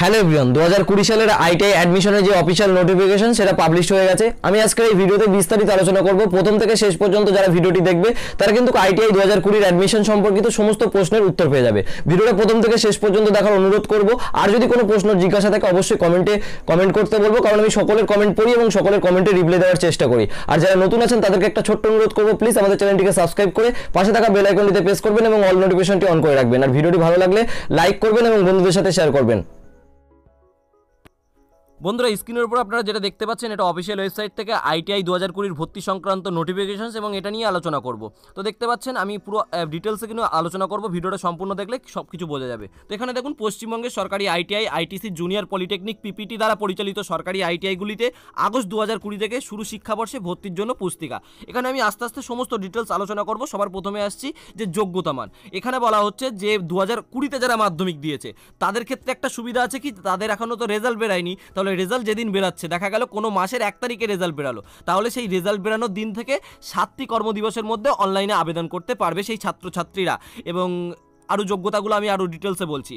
hello ভিয়ন দু হাজার কুড়ি সালের আইটিআই অ্যাডমিশনের যে অফিসিয়াল নোটিফিকেশন সেটা পাবলিশ হয়ে গেছে আমি আজকের এই ভিডিওতে বিস্তারিত আলোচনা করব প্রথম থেকে শেষ পর্যন্ত যারা ভিডিওটি দেখবে তারা কিন্তু আইটিআই দু হাজার কুড়ির অ্যাডমিশন সম্পর্কিত সমস্ত প্রশ্নের উত্তর পেয়ে যাবে ভিডিওটা প্রথম থেকে শেষ পর্যন্ত দেখার অনুরোধ করব আর যদি কোনো প্রশ্ন জিজ্ঞাসা থাকে অবশ্যই কমেন্টে কমেন্ট করতে বলবো কারণ আমি সকলের কমেন্ট পড়ি এবং সকলের কমেন্টে রিপ্লাই দেওয়ার চেষ্টা করি আর যারা নতুন আছেন তাদেরকে একটা ছোট্ট অনুরোধ করবো প্লিজ আমাদের চ্যানেলটিকে সাবস্ক্রাইব করে পাশে থাকা বেল আইকনটিতে প্রেস করবেন এবং অল নোটিফিকেশনটি অন করে রাখবেন আর ভিডিওটি ভালো লাগলে লাইক করবেন এবং বন্ধুদের সাথে শেয়ার করবেন বন্ধুরা স্ক্রিনের উপর আপনারা যেটা দেখতে পাচ্ছেন এটা অফিসিয়াল ওয়েবসাইট থেকে আইটিআই দু হাজার কুড়ির ভর্তি সংক্রান্ত নোটিফিকেশন এবং এটা নিয়ে আলোচনা করব তো দেখতে পাচ্ছেন আমি পুরো ডিটেলসে কিন্তু আলোচনা করব ভিডিওটা সম্পূর্ণ দেখলে সব কিছু বোঝা যাবে তো এখানে দেখুন পশ্চিমবঙ্গের সরকারি ITI ITC junior polytechnic PPT দ্বারা পরিচালিত সরকারি আইটিআইগুলিতে আগস্ট দু হাজার কুড়ি থেকে শুরু শিক্ষাবর্ষে ভর্তির জন্য পুস্তিকা এখানে আমি আস্তে আস্তে সমস্ত ডিটেলস আলোচনা করব সবার প্রথমে আসছি যে যোগ্যতা মান এখানে বলা হচ্ছে যে দু হাজার কুড়িতে যারা মাধ্যমিক দিয়েছে তাদের ক্ষেত্রে একটা সুবিধা আছে কি তাদের এখনও তো রেজাল্ট বেরায়নি তাহলে রেজাল্ট যেদিন বেরাচ্ছে দেখা গেল কোনো মাসের এক তারিখে রেজাল্ট বেরালো তাহলে সেই রেজাল্ট বেরানোর দিন থেকে সাতটি কর্মদিবসের মধ্যে অনলাইনে আবেদন করতে পারবে সেই ছাত্রছাত্রীরা এবং আরও যোগ্যতাগুলো আমি আরও ডিটেলসে বলছি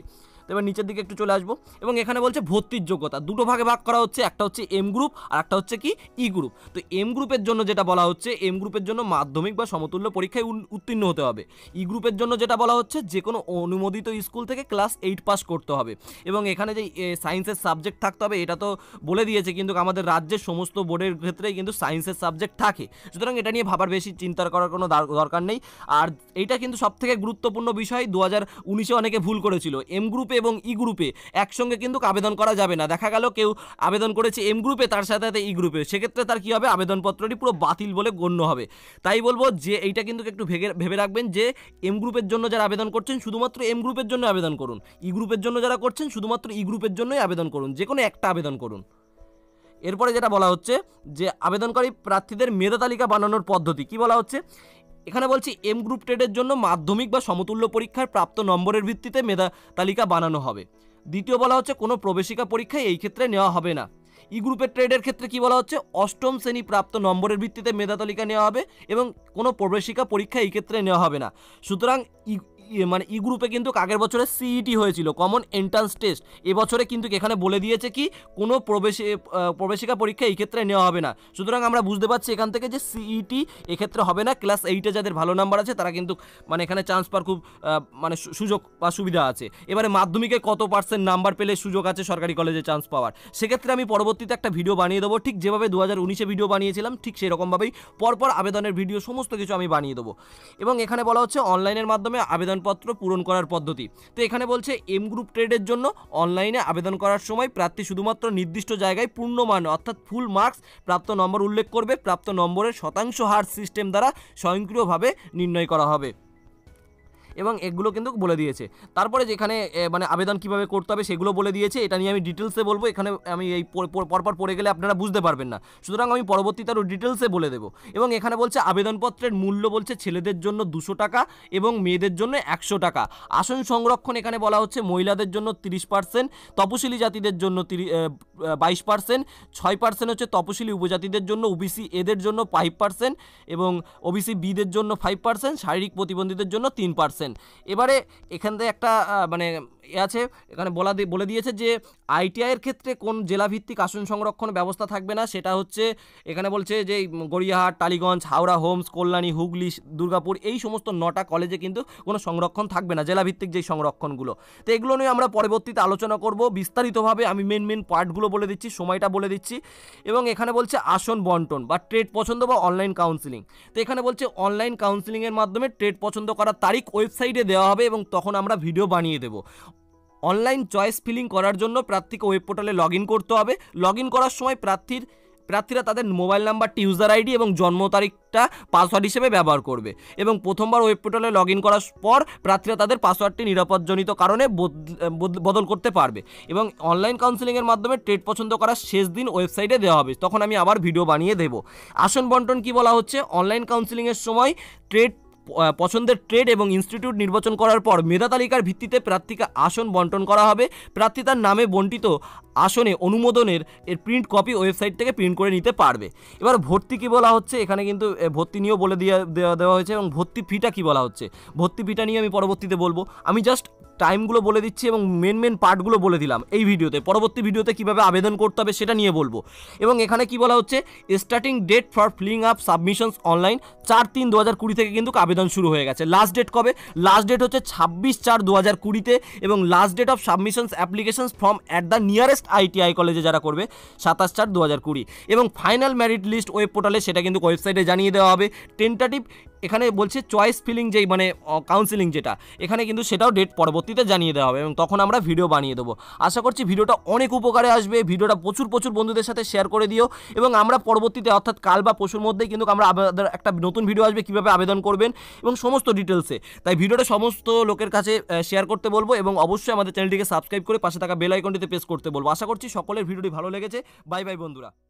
তো এবার নিচের দিকে একটু চলে আসবো এবং এখানে বলছে ভর্তির যোগ্যতা দুটো ভাগে ভাগ করা হচ্ছে একটা হচ্ছে এম গ্রুপ আর একটা হচ্ছে কি ই e গ্রুপ তো এম গ্রুপের জন্য যেটা বলা হচ্ছে এম গ্রুপের জন্য মাধ্যমিক বা সমতুল্য পরীক্ষায় উত্তীর্ণ হতে হবে ই e গ্রুপের জন্য যেটা বলা হচ্ছে যে কোনো অনুমোদিত স্কুল থেকে ক্লাস এইট পাস করতে হবে এবং এখানে যে সায়েন্সের সাবজেক্ট থাকতে হবে এটা তো বলে দিয়েছে কিন্তু আমাদের রাজ্যের সমস্ত বোর্ডের ক্ষেত্রেই কিন্তু সায়েন্সের সাবজেক্ট থাকে সুতরাং এটা নিয়ে ভাবার বেশি চিন্তা করার কোনো দরকার নেই আর এইটা কিন্তু সবথেকে গুরুত্বপূর্ণ বিষয় দু হাজার উনিশে অনেকে ভুল করেছিল এম গ্রুপে এবং ই e গ্রুপে একসঙ্গে কিন্তু আবেদন করা যাবে না দেখা গেল কেউ আবেদন করেছে এম গ্রুপে তার সাথে সাথে ই e গ্রুপে সেক্ষেত্রে তার কী হবে আবেদনপত্রটি পুরো বাতিল বলে গণ্য হবে তাই বলবো যে এইটা কিন্তু একটু ভেবে ভেবে রাখবেন যে এম গ্রুপের জন্য যারা আবেদন করছেন শুধুমাত্র এম গ্রুপের জন্য আবেদন করুন ই e গ্রুপের জন্য যারা করছেন শুধুমাত্র ই গ্রুপের জন্যই আবেদন করুন যে কোনো একটা আবেদন করুন এরপরে যেটা বলা হচ্ছে যে আবেদনকারী প্রার্থীদের মেধা তালিকা বানানোর পদ্ধতি কি বলা হচ্ছে এখানে বলছি এম গ্রুপ টেডের জন্য মাধ্যমিক বা সমতুল্য পরীক্ষার প্রাপ্ত নম্বরের ভিত্তিতে মেধা তালিকা বানানো হবে দ্বিতীয় বলা হচ্ছে কোনো প্রবেশিকা পরীক্ষায় এই ক্ষেত্রে নেওয়া হবে না ই গ্রুপের ট্রেডের ক্ষেত্রে কি বলা হচ্ছে অষ্টম শ্রেণী প্রাপ্ত নম্বরের ভিত্তিতে মেধা তালিকা নেওয়া হবে এবং কোনো প্রবেশিকা পরীক্ষা এই ক্ষেত্রে নেওয়া হবে না সুতরাং e ইয়ে মানে ই e গ্রুপে কিন্তু আগের e বছরে সিইটি হয়েছিল কমন এন্ট্রান্স টেস্ট এবছরে কিন্তু এখানে বলে দিয়েছে কি কোনো প্রবেশে প্রবেশিকা পরীক্ষা এই ক্ষেত্রে নেওয়া হবে না সুতরাং আমরা বুঝতে পারছি এখান থেকে যে সিইটি e এক্ষেত্রে হবে না ক্লাস এইটে যাদের ভালো নাম্বার আছে তারা কিন্তু মানে এখানে চান্স পাওয়ার খুব মানে সুযোগ বা সুবিধা আছে এবারে মাধ্যমিকে কত পার্সেন্ট নাম্বার পেলে সুযোগ আছে সরকারি কলেজে চান্স পাওয়ার সেক্ষেত্রে আমি পরবর্তীতে একটা ভিডিও বানিয়ে দেবো ঠিক যেভাবে দু হাজার উনিশে ভিডিও বানিয়েছিলাম ঠিক সেরকমভাবেই পরপর আবেদনের ভিডিও সমস্ত কিছু আমি বানিয়ে দেবো এবং এখানে বলা হচ্ছে অনলাইনের মাধ্যমে আবেদন আবেদনপত্র পূরণ করার পদ্ধতি তো এখানে বলছে এম গ্রুপ ট্রেডের জন্য অনলাইনে আবেদন করার সময় প্রার্থী শুধুমাত্র নির্দিষ্ট জায়গায় পূর্ণ মান অর্থাৎ ফুল মার্কস প্রাপ্ত নম্বর উল্লেখ করবে প্রাপ্ত নম্বরের শতাংশ হার সিস্টেম দ্বারা স্বয়ংক্রিয়ভাবে নির্ণয় করা হবে এবং এগুলো কিন্তু বলে দিয়েছে তারপরে যেখানে মানে আবেদন কিভাবে করতে হবে সেগুলো বলে দিয়েছে এটা নিয়ে আমি ডিটেলসে বলবো এখানে আমি এই পরপর পড়ে গেলে আপনারা বুঝতে পারবেন না সুতরাং আমি পরবর্তী আরও ডিটেলসে বলে দেবো এবং এখানে বলছে আবেদনপত্রের মূল্য বলছে ছেলেদের জন্য দুশো টাকা এবং মেয়েদের জন্য একশো টাকা আসন সংরক্ষণ এখানে বলা হচ্ছে মহিলাদের জন্য তিরিশ পার্সেন্ট তপশিলি জাতিদের জন্য বাইশ পার্সেন্ট ছয় পার্সেন্ট হচ্ছে তপশিলি উপজাতিদের জন্য ওবিসি এদের জন্য ফাইভ পার্সেন্ট এবং ওবিসি বিদের জন্য ফাইভ পার্সেন্ট শারীরিক প্রতিবন্ধীদের জন্য তিন পার্সেন্ট পারছেন এবারে এখান থেকে একটা মানে এ আছে এখানে বলা বলে দিয়েছে যে আইটিআইয়ের ক্ষেত্রে কোন জেলাভিত্তিক আসন সংরক্ষণ ব্যবস্থা থাকবে না সেটা হচ্ছে এখানে বলছে যে গড়িয়াহাট টালিগঞ্জ হাওড়া হোমস কল্যাণী হুগলি দুর্গাপুর এই সমস্ত নটা কলেজে কিন্তু কোনো সংরক্ষণ থাকবে না জেলাভিত্তিক যেই সংরক্ষণগুলো তো এগুলো নিয়ে আমরা পরবর্তীতে আলোচনা করব বিস্তারিতভাবে আমি মেন মেন পার্টগুলো বলে দিচ্ছি সময়টা বলে দিচ্ছি এবং এখানে বলছে আসন বন্টন বা ট্রেড পছন্দ বা অনলাইন কাউন্সিলিং তো এখানে বলছে অনলাইন কাউন্সিলিংয়ের মাধ্যমে ট্রেড পছন্দ করার তারিখ ওই ওয়েবসাইটে দেওয়া হবে এবং তখন আমরা ভিডিও বানিয়ে দেব অনলাইন চয়েস ফিলিং করার জন্য প্রার্থীকে ওয়েব পোর্টালে লগ করতে হবে লগ করার সময় প্রার্থীর প্রার্থীরা তাদের মোবাইল নাম্বারটি ইউজার আইডি এবং জন্ম তারিখটা পাসওয়ার্ড হিসেবে ব্যবহার করবে এবং প্রথমবার ওয়েব পোর্টালে লগ করার পর প্রার্থীরা তাদের পাসওয়ার্ডটি নিরাপদজনিত কারণে বদল করতে পারবে এবং অনলাইন কাউন্সিলিংয়ের মাধ্যমে ট্রেড পছন্দ করার শেষ দিন ওয়েবসাইটে দেওয়া হবে তখন আমি আবার ভিডিও বানিয়ে দেব আসন বন্টন কি বলা হচ্ছে অনলাইন কাউন্সিলিংয়ের সময় ট্রেড পছন্দের ট্রেড এবং ইনস্টিটিউট নির্বাচন করার পর মেধা তালিকার ভিত্তিতে প্রার্থীকে আসন বন্টন করা হবে প্রার্থী তার নামে বন্টিত আসনে অনুমোদনের এর প্রিন্ট কপি ওয়েবসাইট থেকে প্রিন্ট করে নিতে পারবে এবার ভর্তি কী বলা হচ্ছে এখানে কিন্তু ভর্তি নিয়েও বলে দিয়ে দেওয়া দেওয়া হয়েছে এবং ভর্তি ফিটা কী বলা হচ্ছে ভর্তি ফিটা নিয়ে আমি পরবর্তীতে বলবো আমি জাস্ট টাইমগুলো বলে দিচ্ছি এবং মেন মেন পার্টগুলো বলে দিলাম এই ভিডিওতে পরবর্তী ভিডিওতে কিভাবে আবেদন করতে হবে সেটা নিয়ে বলবো এবং এখানে কি বলা হচ্ছে starting date for filling up submissions online চার তিন দু হাজার কুড়ি থেকে কিন্তু আবেদন শুরু হয়ে গেছে লাস্ট ডেট কবে লাস্ট ডেট হচ্ছে ছাব্বিশ চার দু হাজার কুড়িতে এবং last date of submissions applications form at the nearest ITI কলেজে যারা করবে সাতাশ চার দু হাজার কুড়ি এবং ফাইনাল ম্যারিট লিস্ট ওয়েব পোর্টালে সেটা কিন্তু ওয়েবসাইটে জানিয়ে দেওয়া হবে টেন্টাটিভ এখানে বলছে চয়েস ফিলিং যেই মানে কাউন্সিলিং যেটা এখানে কিন্তু সেটাও ডেট পরবর্তীতে জানিয়ে দেওয়া হবে এবং তখন আমরা ভিডিও বানিয়ে দেবো আশা করছি ভিডিওটা অনেক উপকারে আসবে ভিডিওটা প্রচুর প্রচুর বন্ধুদের সাথে শেয়ার করে দিও এবং আমরা পরবর্তীতে অর্থাৎ কাল বা পশুর মধ্যেই কিন্তু আমরা আবেদন একটা নতুন ভিডিও আসবে কীভাবে আবেদন করবেন এবং সমস্ত ডিটেলসে তাই ভিডিওটা সমস্ত লোকের কাছে শেয়ার করতে বলবো এবং অবশ্যই আমাদের চ্যানেলটিকে সাবস্ক্রাইব করে পাশে থাকা বেল আইকনটিতে প্রেস করতে বলবো আশা করছি সকলের ভিডিওটি ভালো লেগেছে বাই বাই বন্ধুরা